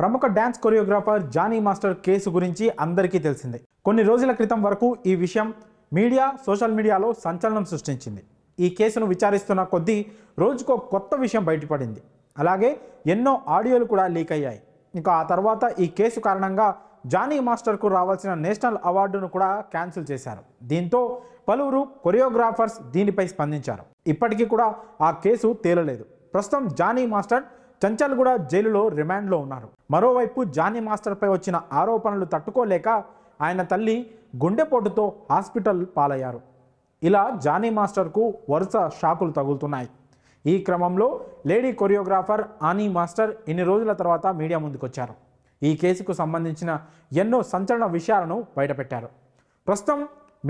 ప్రముఖ dance choreographer Jani master case గురించి అందరికీ తెలిసిందే కొన్ని రోజుల క్రితం వరకు ఈ విషయం మీడియా సోషల్ మీడియాలో సంచలనం సృష్టించింది ఈ కేసును విచారిస్తున్న కొద్దీ రోజుకో కొత్త విషయం బయటపడింది అలాగే ఎన్నో ఆడియోలు కూడా లీక్ అయ్యాయి ఇంకా ఆ తర్వాత ఈ కేసు కారణంగా జానీ మాస్టర్కు రావాల్సిన నేషనల్ అవార్డును కూడా క్యాన్సిల్ చేశారు దీంతో పలువురు కొరియోగ్రాఫర్స్ దీనిపై స్పందించారు ఇప్పటికీ కూడా ఆ కేసు తేలలేదు ప్రస్తుతం జానీ మాస్టర్ చంచల్ కూడా జైలులో రిమాండ్లో ఉన్నారు మరోవైపు జానీ మాస్టర్పై వచ్చిన ఆరోపణలు తట్టుకోలేక ఆయన తల్లి గుండెపోటుతో హాస్పిటల్ పాలయ్యారు ఇలా జానీ మాస్టర్కు వరుస షాకులు తగులుతున్నాయి ఈ క్రమంలో లేడీ కొరియోగ్రాఫర్ ఆనీ మాస్టర్ ఇన్ని రోజుల తర్వాత మీడియా ముందుకొచ్చారు ఈ కేసుకు సంబంధించిన ఎన్నో సంచలన విషయాలను బయటపెట్టారు ప్రస్తుతం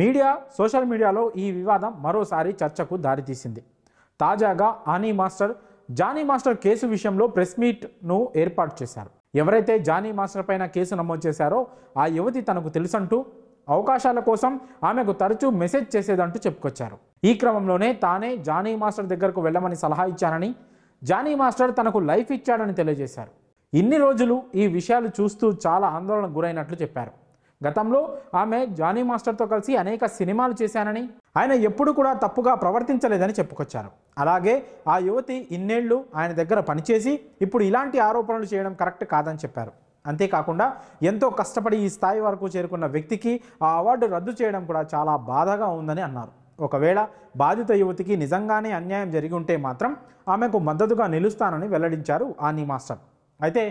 మీడియా సోషల్ మీడియాలో ఈ వివాదం మరోసారి చర్చకు దారితీసింది తాజాగా Aani master Jani master case విషయంలో ప్రెస్ మీట్ను ఏర్పాటు చేశారు ఎవరైతే జానీ మాస్టర్ పైన కేసు నమోదు చేశారో ఆ యువతి తనకు తెలుసంటూ అవకాశాల కోసం ఆమెకు తరచూ మెసేజ్ చేసేదంటూ చెప్పుకొచ్చారు ఈ క్రమంలోనే తానే జానీ మాస్టర్ దగ్గరకు వెళ్ళమని సలహా ఇచ్చానని జానీ మాస్టర్ తనకు లైఫ్ ఇచ్చాడని తెలియజేశారు ఇన్ని రోజులు ఈ విషయాలు చూస్తూ చాలా ఆందోళన గురైనట్లు చెప్పారు గతంలో ఆమె జానీ మాస్టర్తో కలిసి అనేక సినిమాలు చేశానని ఆయన ఎప్పుడు కూడా తప్పుగా ప్రవర్తించలేదని చెప్పుకొచ్చారు అలాగే ఆ యువతి ఇన్నేళ్లు ఆయన దగ్గర పనిచేసి ఇప్పుడు ఇలాంటి ఆరోపణలు చేయడం కరెక్ట్ కాదని చెప్పారు అంతేకాకుండా ఎంతో కష్టపడి ఈ స్థాయి వరకు చేరుకున్న వ్యక్తికి ఆ అవార్డు రద్దు చేయడం కూడా చాలా బాధగా ఉందని అన్నారు ఒకవేళ బాధిత యువతికి నిజంగానే అన్యాయం జరిగి ఉంటే మాత్రం ఆమెకు మద్దతుగా నిలుస్తానని వెల్లడించారు ఆని మాస్టర్ అయితే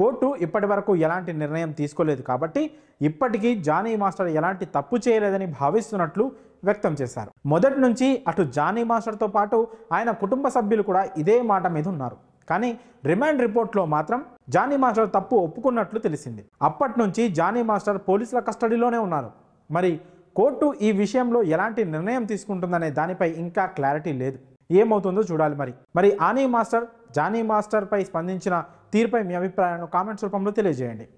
కోర్టు ఇప్పటి వరకు ఎలాంటి నిర్ణయం తీసుకోలేదు కాబట్టి ఇప్పటికీ జానీ మాస్టర్ ఎలాంటి తప్పు చేయలేదని భావిస్తున్నట్లు వ్యక్తం చేశారు మొదటి నుంచి అటు జానీ మాస్టర్తో పాటు ఆయన కుటుంబ సభ్యులు కూడా ఇదే మాట మీద ఉన్నారు కానీ రిమాండ్ రిపోర్ట్లో మాత్రం జానీ మాస్టర్ తప్పు ఒప్పుకున్నట్లు తెలిసింది అప్పటి నుంచి జానీ మాస్టర్ పోలీసుల కస్టడీలోనే ఉన్నారు మరి కోర్టు ఈ విషయంలో ఎలాంటి నిర్ణయం తీసుకుంటుందనే దానిపై ఇంకా క్లారిటీ లేదు ఏమవుతుందో చూడాలి మరి మరి ఆనీ మాస్టర్ జానీ మాస్టర్పై స్పందించిన తీరుపై మీ అభిప్రాయాలను కామెంట్స్ రూపంలో తెలియజేయండి